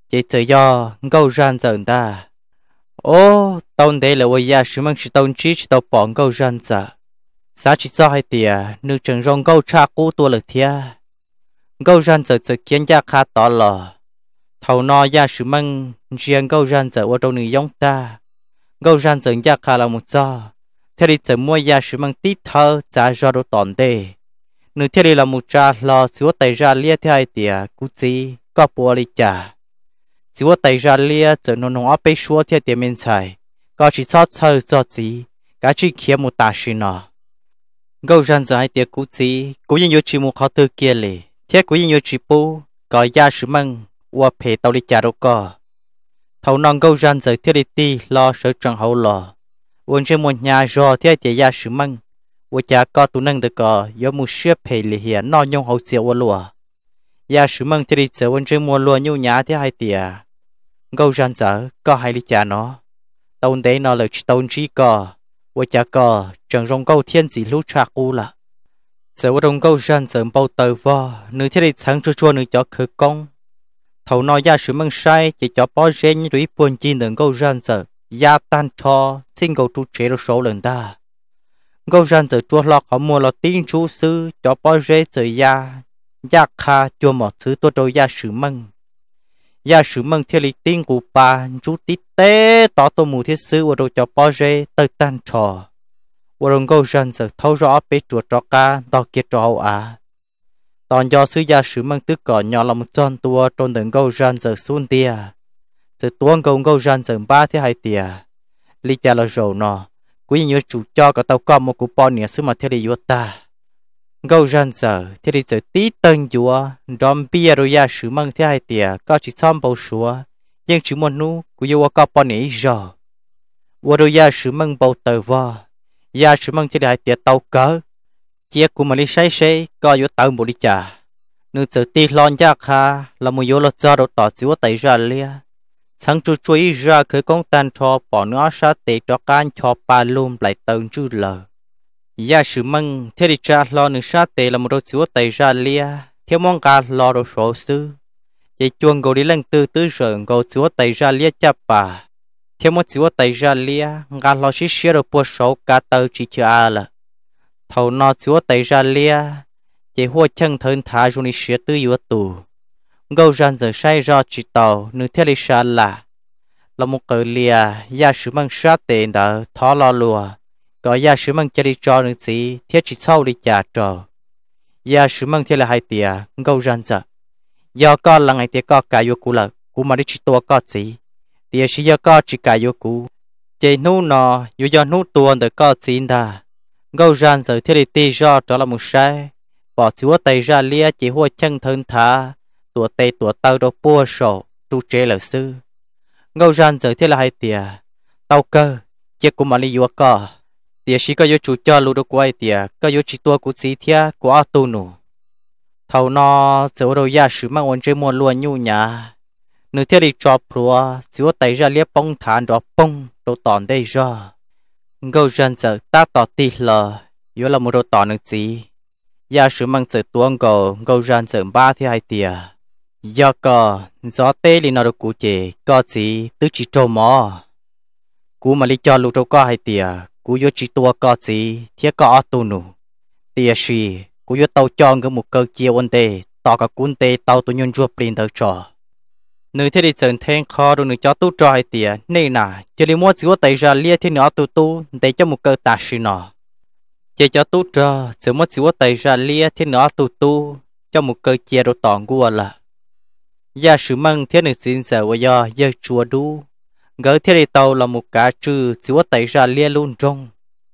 chỉ tự do ngâu ran dần ta ô tông đây là ôi ya dạ sư măng chỉ tông chỉ chỉ tông bỏ ngâu ran giờ sa chỉ cho hai tìa nữ trường rong ngâu cha cũ tua lực thia ngâu ran giờ sự kiến ya dạ khá tỏ lò thầu no ya sư măng riêng ngâu ran giờ ô trong nữ giống ta ngâu ran giờ ya khá là một do thế đi giờ mua ya sư măng tít thơ giá do đồ tòn đây nếu thiết đi là một cha lo xíu tay ra lia thế ai tiệt cú chi có bùa đi chả xíu tay ra lia trở nó nó bé xua thế tiệt mình chạy, có chỉ sót sơ cho gì cả chỉ kia một ta xin nó gấu ran dài thì cú chi cú yên yêu chỉ một khó tư kia lì thiết cú yên yêu chỉ bu có gia sự măng qua phê tàu đi chả đâu có thầu non gấu ran dài thiết đi ti lo sợ trăng hậu lo uống trên một nhà do thiết tiệt gia sự măng 我家搞都弄得个，要么学培里些，那用好些我罗。ya sử mong thì giờ vẫn chưa mua luôn nhau nhà thế hay tiề gấu rắn giờ có hai lý cha nó tông đấy nó là tông chỉ có và cha có chẳng rong gấu thiên gì lú cha u là giờ vẫn rong gấu rắn giờ bao tờ vò nữ thế này sáng chua chua nữ cho khử công thầu nó ya sử mong sai chỉ cho bao gen đuổi buồn chi nương gấu rắn giờ ya tan cho xin gấu trụ chế được số lần ta gấu rắn giờ chua lo họ mua là tin chú sư cho bao rễ giờ ya ya kha chua mỏ thứ tôi đâu ya sử mừng ya sử mừng theo lý tin của bà chú tí tế tỏ tôi mù thiết sư và đồ cho bao rễ tới tan trò và đồng gấu rắn giờ thâu rõ bế chuột trò ca tỏ kia trò à tòn do sư gia sử măng tức cỏ nhỏ là một tròn tua trôn đường gâu ran giờ xuân tia giờ tuôn gâu gâu ran giờ ba thế hai tia lý cha là rầu nọ quý như chủ cho cả tàu con một cú bò nè xứ mà theo đi vô ta Gấu răn sợ, theo đi sợ tí tân vô đom bia rồi ya sứ măng theo hai tìa có chỉ xóm bầu sủa nhưng chỉ một nu cụ vô có bò nè giờ vô rồi ya sử măng bầu tờ vò ya sứ măng theo đi hai tìa tàu cỡ chiếc của mình đi say say có vô tàu một đi chả nữ giờ tí lon giác ha là một vô lọt do đồ tỏ xíu tay ra lia sang chú chú ý ra khởi công tàn thọ bỏ nó sa tệ cho can cho ba lùm lại tầng chú lờ. Gia dạ sử măng, thế đi trả lo nữ sa tệ là một đôi chúa tệ ra lia, theo mong cả lo đồ sổ sư. Chị chuông gồ đi lần tư tư rợn gồ chúa tệ ra lia chạp bà. Theo mong chúa tệ ra lia, ngà lo xí xí đồ bùa sổ cả tờ chỉ chưa à là. Thầu nó chúa tệ ra lia, chị hua chân thân thả dù ni xí tư yếu tù ngô ran giờ say do chỉ tàu nữ thiết lý sa là là một cử lìa à, gia sử mang sa tiền đỡ thó lo lùa có gia sử mang chơi đi cho nữ sĩ thiết chỉ sau đi trả trò gia sử mang thiết là hai tìa ngô ran giờ do con là ngày tìa có cả vô cú là cú mà đi chỉ tua có gì tìa sĩ do có chỉ cả vô cú chỉ nu nọ dù do nu tuôn được có gì đà ngô ran giờ thiết đi ti do đó là một sai bỏ chúa tay ra lia chỉ hoa chân thân thả ตัวเตตัวเตา đồ bua sổ tu chế lở sư ngâu ran giới thế là hai tìa tao cơ chiếc của mà li yuộc cò tìa chỉ có yếu chủ cho lũ đồ quay tìa có yếu chỉ tua của chỉ thia của tu nụ thầu nó chỗ đồ ya sử mang ổn chế mua luôn nhu nhà nửa thiết đi cho prua chỉ tay ra liếc bông thản đó bông đồ tòn đây ra ngâu ran giờ ta tỏ tì lờ yếu là một đồ tòn nữa gì ya sử mang giới tuông cầu ngâu ran giới ba thì hai tìa giờ cờ gió tê li nó được cụ chỉ có gì tứ chỉ trâu mò cú mà li cho lũ trâu co hay tìa cú vô chỉ tua có gì thiết có tu nụ tìa xì cú vô tàu cho ngỡ một câu chia ôn tê tỏ cả cuốn tê tàu tu nhon ruột liền tàu cho, nữ thế đi sơn thang kho đồ nữ cho tu trò hai tìa nên nà chỉ li mua chữ tay ra lia thiên nữa tu tu để cho một câu ta xì nọ chỉ cho tu trò chỉ mua chữ tay ra lia thiên nữa tu tu cho một câu chia đồ tỏng gua là gia dạ, sử măng thiên nữ xin sợ và do giờ chùa đu gỡ thiên đi tàu là một cá trừ chỉ có tay ra lia luôn trong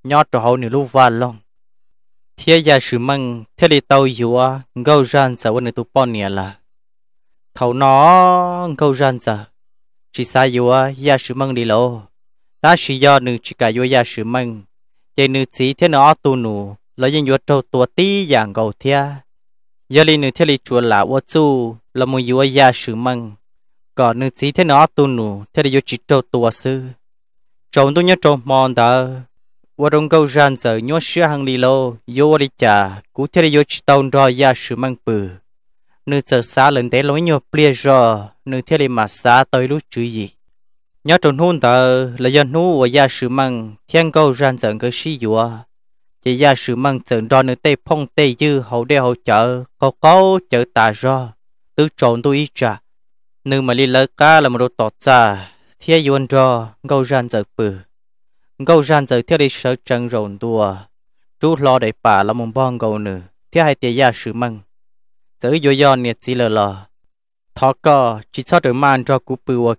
nhỏ trò hậu dạ, nữ lúc và lòng thiên gia sử măng thiên đi tàu dùa gâu ran sợ và nữ tụ bọn nè là thầu nó gâu ran sợ chỉ xa dùa gia dạ, sử măng đi lộ ta chỉ do nữ chỉ cả dùa gia sử măng vậy nữ chỉ nữ nó tu nụ là dân dùa trâu tua tí dạng gầu thiên giờ li nữ thiết li chùa là ô chu là một yếu gia sử măng còn nữ sĩ thế nó tu nụ thế là yếu chỉ trâu tu sư trồng tu nhớ trồng mòn đó và trong câu gian giờ nhớ sửa hàng lì lô yếu đi chả cú thế là yếu chỉ tông rồi gia sử măng bự nữ giờ xa lần thế lối nhớ plia rồi nữ thiết li mà xa tới lúc chữ gì nhớ trồng hôn tờ là dân hú và gia sử măng thiên câu gian giờ cái sĩ yếu chỉ ra sự mang sừng đo nơi tây phong tây dư hậu đeo hậu chợ có có chợ tà ro tứ trộn tôi ý trả nơi mà li lỡ cá là một đồ tọt xa thế yuan ro gâu ran giờ bự gâu ran giờ theo đi sợ trần rộn đùa chú lo để bà là một bon gâu nữ thế hai tia ra sự mang giữ yo yo nhiệt chỉ lờ lờ thọ co chỉ sao được mang cho cú bự ok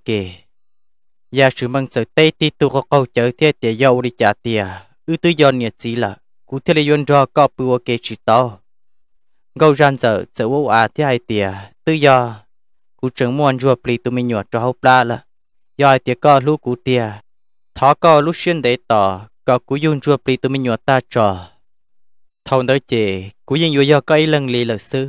ya sự mang sợ tây ti tu có câu chợ thế tia yo đi trả tia ư tư yo nhiệt chỉ là cú thiết lý yun cho có bùa kê chỉ tao gâu ran giờ giờ vô à thế ai tiề tự do cú trưởng muôn rùa pli tu mi nhọt cho hậu la là do ai tiề có lú cú tiề thọ có lú xuyên để tỏ có cú yun rùa pli tu mi nhọt ta trò thầu nói chị cú yên vô do có ý lần lì là sư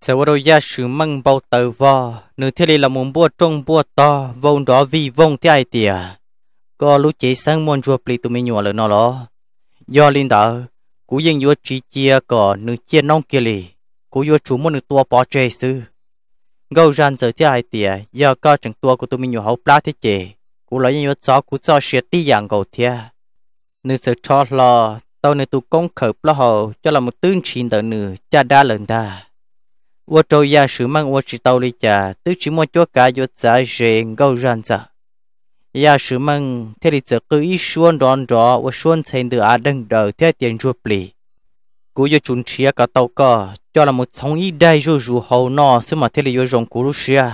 sẽ vào đôi gia sử măng bao tờ vò nửa thế là muốn bua trông bua to vông đó vì vông thế ai tiề có lú chỉ sang muôn rùa pli tu mi nhọt là nó lo do linh đạo cú yên yo chỉ chia cỏ nữ chia nong kia lì cú yo chú muốn nữ tua bỏ chơi sư gâu ran giờ thì ai tỉa do có chẳng tua của tụi mình nhiều hậu plá thế chế cú lấy yên yo chó cú cho xe tí dạng gầu thia nữ sợ cho lo tao nữ tu công khởi plá hậu cho là một tương trình đỡ nữ cha đa lần đa vô trâu ya sứ mang vô chỉ tao đi cha tức chỉ mua chúa cả yo giá rề gâu ran giờ ya dạ, sự mừng thế thì tự cứ ý xuân đón đó và xuân thành từ à đừng đợi thế tiền ruột lì cú yo chun chia cả tàu cả cho là một sống ý đây rồi rủ hậu nọ xứ mà thế là yo rồng cú lúc xưa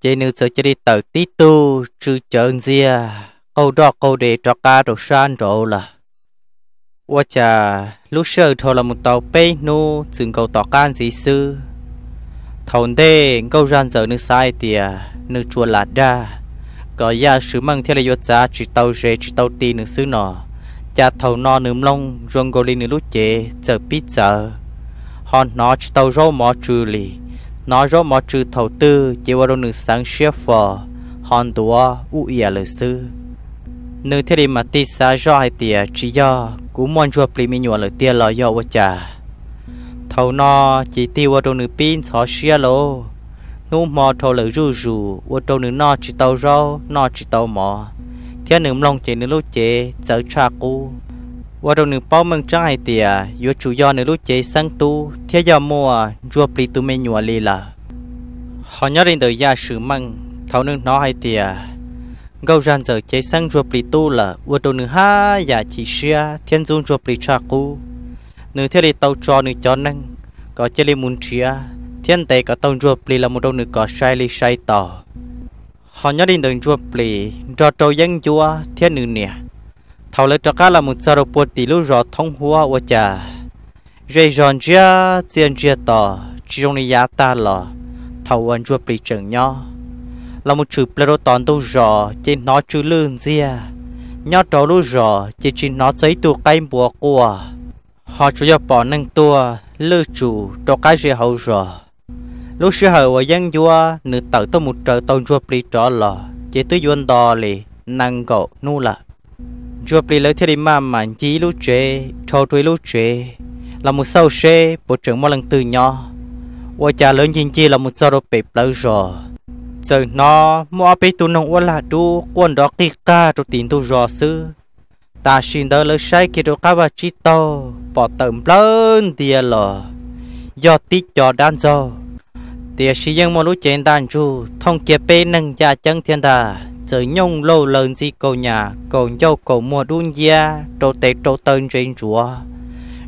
chế nữ sợ chế đi tàu tí tu trừ chơn zia câu đó câu để cho cá đồ san đồ là và chả lúc xưa thôi là một tàu bê nu chừng câu tàu can gì sư thầu đê câu ran giờ nữ sai tiề nữ chua lạt đa có gia sứ măng theo lời giá chỉ tàu rễ chỉ tàu ti nướng sứ nọ cha thầu no nướng long rong goli nướng lút chế giờ biết giờ hòn nó chỉ tàu rau mò trừ lì nó rau mò trừ thầu tư chỉ vào đâu nướng sáng xếp phở hòn đùa u ỉa à lời sư nửa thế đi mà ti xa do hai tìa chỉ do cũng muốn chua plì mi nhua lời tia lời do vợ cha thầu no chỉ tiêu vào đâu nửa pin xó xia lô นูมอโทรเลยรูรูว่าโตนึงนอจิตเอารอนอจิตเอาหมอเที่ยหนึ่งลงเจนึงลูกเจเจอชากูว่าโตนึงเป้ามึงจ้างไอเตียยัวจุยอนึงลูกเจสังตูเที่ยยอมัวรัวปลีตูเมญัวลีละเขาย้อนเดินยาสือมังเท่านึงนอไอเตีย gâu ran giờ chế sang ruột bì tu là vua đầu nữ ha giả chỉ xia thiên dung ruột bì cha cu nữ theo đi tàu trò nữ cho năng có chế li muốn chia thiên tế có tông ruột bì là một trong nữ có sai li sai tỏ họ nhớ đến đường ruột bì do trâu dân chúa thiên nữ nè thầu lấy cho cá là một sao bộ tỷ lũ rõ thông hoa của cha rồi giòn chia tiền chia tỏ chỉ trong này giá ta lò thầu ăn ruột bì chẳng nhau là một chữ plero toàn đâu rõ trên nó chữ lương ria nhớ trâu lũ rõ chỉ trên nó giấy tù cây bùa của họ chủ yếu bỏ nâng tua lư chủ cho cái gì hậu rõ lúc xưa hồi ở dân chúa nữ tẩu tôi một trời tông chúa bị trở lò chỉ tới duyên đò lì năng gỗ nu là chúa bị lấy thiên đi mà mạn chí lúc chế cho tôi lúc chế là một sâu xe bộ trưởng một lần từ nhỏ và cha lớn chính chi là một sâu đồ bẹp lỡ rồi giờ nó mua bê tu nông qua là đu quân đó kia ta đồ tiền tu rò sư ta xin đỡ lỡ sai kia đồ cá bà chi to bỏ tầm lớn tiền lò do tít cho đan rồi thì sĩ dân mà lúc trên đàn chú thông kia bê nâng gia chân thiên đà giờ nhung lâu lớn gì cầu nhà cầu nhau cầu mùa đun gia trâu tệ trâu tân trên chùa,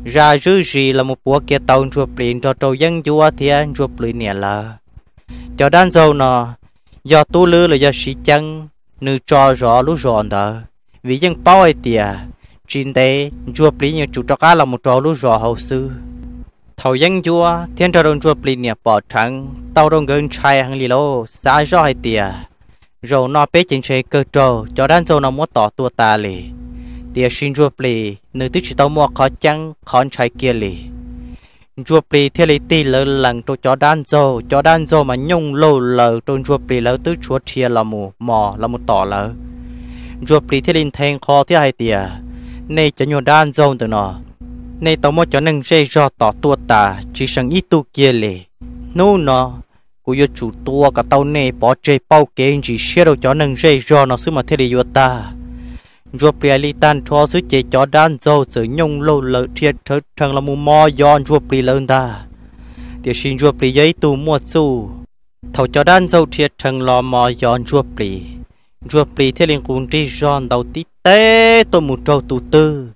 ra dư gì là một bữa kia tàu chùa biển cho trâu dân chùa thiên chùa biển nè là cho đàn dâu nọ do tu lư là do sĩ chân nữ cho rõ lúc rọn đó vì dân bao ai tìa trên đây chúa biển như chủ trọ cá là một trò lúc rõ hậu sư thầu dân chua thiên trò đồng chua bì nè bỏ trắng tàu đồng gần chai hàng lì lô xa gió hay tìa rồi nó bế chính chế cơ trò cho đàn dâu nó mua tỏ tua ta lì tìa xin chua bì nữ tức chỉ tàu mua khó chăng khó chai kia lì chua bì thiên lý tì lỡ lần tôi cho đàn dâu cho đàn dâu mà nhung lâu lỡ tôi chua bì lỡ tức chúa thia là mù mò là một tỏ lỡ chua bì thiên linh thèn khó thế hay tìa nay cho nhiều đàn dâu từ nó nay tao mò cho nâng dây do tỏ tua ta chỉ sang ít tu kia lệ nô nó của yo chủ tua cả tao nè bỏ chơi bao kế chỉ xe đầu cho nâng dây do nó xứ mà thế để yo ta rồi bia li tan cho xứ chế cho đan dâu sử nhung lâu lợ thiệt thật thằng là mù mò yon rồi bia lớn ta thì xin rồi bia giấy tu mua su thầu cho đan dâu thiệt thằng lò mò yon rồi bia rồi bia thế liền cùng đi yon đầu tí tế tôi muốn trâu tu tư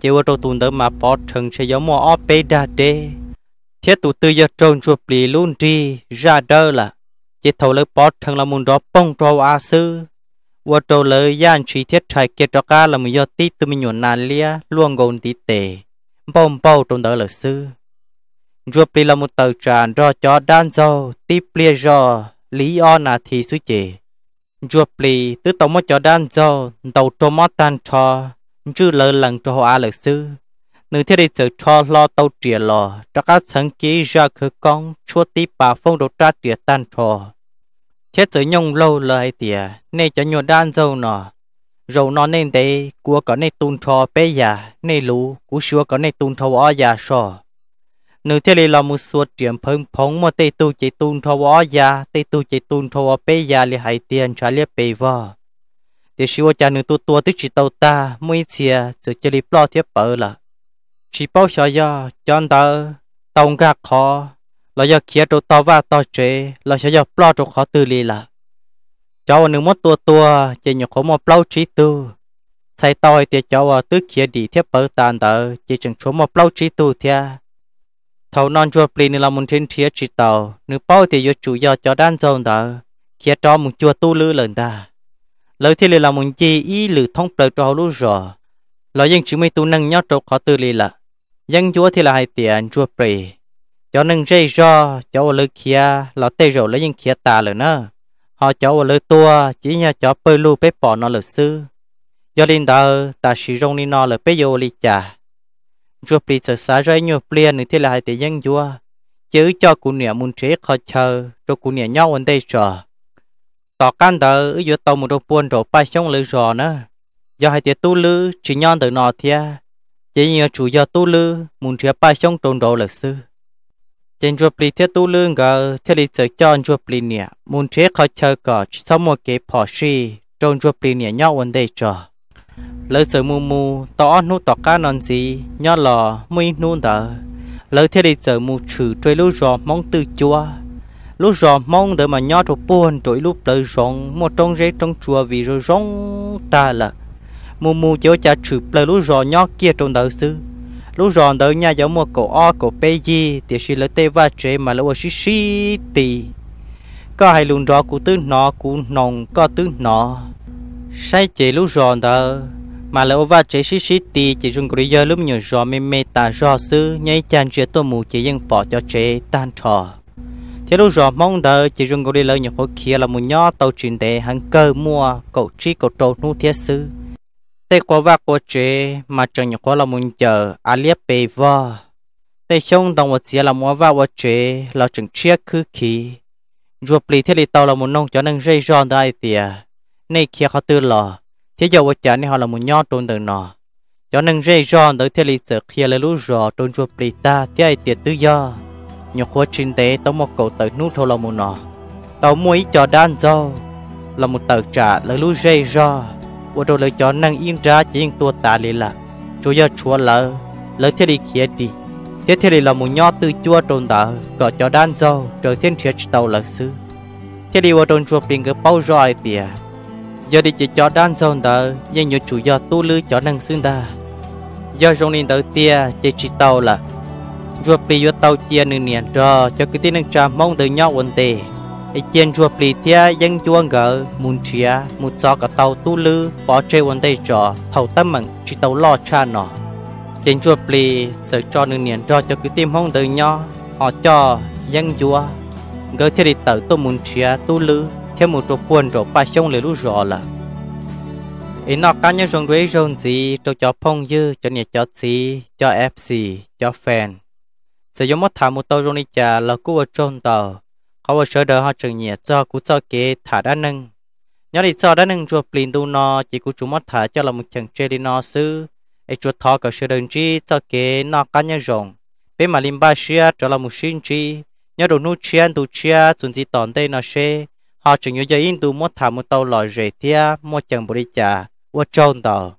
chỉ vào trong tuần đó mà bỏ thằng sẽ giống mua óp bê đa đê thiết tụ tư giờ trôn chuột lì luôn đi ra đơ là chỉ thầu lấy bỏ thằng là muốn đó bông trâu á sư và trâu lấy gian chỉ thiết thải kia cho cá là mình do tí tụi mình nhuận nà lia luôn gồn tí tệ bông bông trong đó là sư chuột lì là một tờ tràn do chó đan dâu tí plia do lý o là thì sư chỉ chuột lì tứ tổng mất chó đan dâu đầu trâu mất tan cho chứ lơ lần cho họ à lợi sư nữ thiết đi sự cho lo tàu trìa lò cho các sáng ký ra khứ con chúa tí bà phong độ tra trìa tan trò thiết sự nhung lâu lời tìa nên cho nhuận đan dâu nọ rồi nó nên đây của có nên tun trò bé già nên lũ của xua có nên tun thâu ó già sò nữ thiết đi lo một số triển phong phong mà tê tu chỉ tun thâu ó già tê tu chỉ tun thâu ó bé già li hai tiền trả li bề vợ để xíu cha nữ tu tu tức chỉ tàu ta mỗi xia rồi chỉ đi lo thiết bờ là chỉ bao sợ do chọn anh ta tông gà khó là do kia đồ tàu va tàu chế là sợ do lo đồ khó tư li là cháu nữ mất tu tu chỉ nhớ khó một lo chỉ tu sai tàu thì cháu tức kia đi thiết bờ tàn tờ chỉ chẳng chúa một lo chỉ tu thia thầu non chùa chua plin làm muốn thiên thiết chỉ tàu nữ bao thì do chủ do cho đan dòng tờ kia cho một chùa tu lư lần ta lời thi là muốn chi ý lự thông bờ trò lú rò lời dân chứng minh tu nâng nhau trộn khó tư lì là dân chúa thì là hai tiền chúa bì cho nâng dây do cho lời kia là tê rồi lấy dân kia tà lời nữa họ cho lời tua chỉ nhà cho bơi lu bếp bỏ nó lời sư do linh đạo ta sử dụng đi nó lời bếp vô lì chả chúa bì sợ xa rơi nhiều plien nữa thì là hai tiền dân chúa chứ cho cụ nè muốn chế khó chờ cho cụ nè nhau vấn đây rồi tỏ can tờ ở giữa tàu một đôi buồn rồi bay xuống lưỡi rò nữa do hai tiệt tu lư chỉ nhon từ nọ thia chỉ nhờ chủ do tu lư muốn chia bay xuống trôn đồ lịch sư trên chuột lì thiết tu lư ngờ thiết lì sợ cho chuột lì nhẹ muốn chia khỏi chờ cỏ chỉ sau một cái phò xì trộn chuột lì nhẹ nhau vấn đề trò lỡ sợ mù mù tỏ nu tỏ cá non gì nhon lò mui nu tờ lỡ thiết lì sợ mù trừ trôi lưỡi rò mong từ chua lúc rõ mong đợi mà nhỏ thuộc buồn tuổi lúc tới rong một trong rễ trong chùa vì rồi rong ta là mù mù chỗ cha chụp lời lúc rõ nhỏ kia trong đời xứ lúc rõ đợi nhà giống một cổ o cổ bê gì thì xí lời tê và chế mà lỡ xí xì tì có hai luôn rõ của tư nọ của nồng có tư nọ sai chế lúc rõ đợi mà lỡ và chế xí xì tì chỉ dùng cái giờ lúc nhỏ rõ mê mê ta rõ sư nhảy chan chế tôi mù chỉ dân bỏ cho chế tan trò thế lúc rồi mong đợi chỉ dùng cậu đi lời nhập khối kia là một nhỏ tàu chuyển để hàng cơ mua cậu trí cậu trâu nu thiết sư thế quá và quá chế mà chẳng khối là một chờ à liếp bề vò thế không đồng một xia là mua vào quá chế là chẳng chia khứ khí ruột lì thế lì tàu là một nông cho nên dây giòn đại tìa nay kia họ tư lò thế dầu quá chả nên họ là một nhỏ trôn từ nọ cho nên dây giòn tới thế lì sợ kia là lúc rồi trôn ruột lì ta thế ai tiệt tư do nhớ quá trình tế tao một cầu tới nút thô là một nọ tao muốn cho đan do là một tờ trả lời lưu dây do và rồi lời cho năng yên ra chỉ tua tà lì lạc chúa giờ chúa lỡ lời thiết đi kia đi thiết thiết đi là một nho từ chua trồn tờ có cho đan do trời thiên thiệt tàu lỡ sư thiết đi vào trồn chùa bình cái bao rồi tìa giờ đi chỉ cho đan do tờ nhưng nhiều chủ giờ tu lư cho năng xương ta giờ rong lên tờ tia chỉ chỉ tàu là chuột pli chuột tàu chia nương niên trò cho cái tin nâng trạm mong từ nhau quần tề ai chiên chuột pli thia dân chuông gỡ muốn chia muốn cho cả tàu tu lư bỏ chơi quần tề trò thầu tâm mặn chỉ tàu lo cha nọ chiên chuột pli sợ cho nương niên trò cho cái tin mong từ nhau họ cho dân chúa gỡ thiết đi tàu tu muốn chia tu lư theo một trộn quần rồi ba sông lấy lũ rõ là ý nó cá nhân rong đuối rong gì cho cho phong dư cho nhiệt cho xí cho fc cho fan sẽ giống mất thả một tàu rung đi chả là cú ở trôn tàu họ vào sơ đờ họ chừng nhẹ cho cú cho kế thả đá nâng nhớ đi cho đá nâng chuột plin tu nó chỉ cú chúng mất thả cho là một chừng chơi đi nó sư ấy chuột thọ cả sơ đơn chi cho kế nó cá nhân rồng bên mà lim ba xia cho là một sinh chi nhớ đồ nu chia tu chia chuẩn gì tòn tây nó xe họ chừng nhớ giờ in tu mất thả một tàu lò rể thia một chừng bồi đi chả ở trôn tàu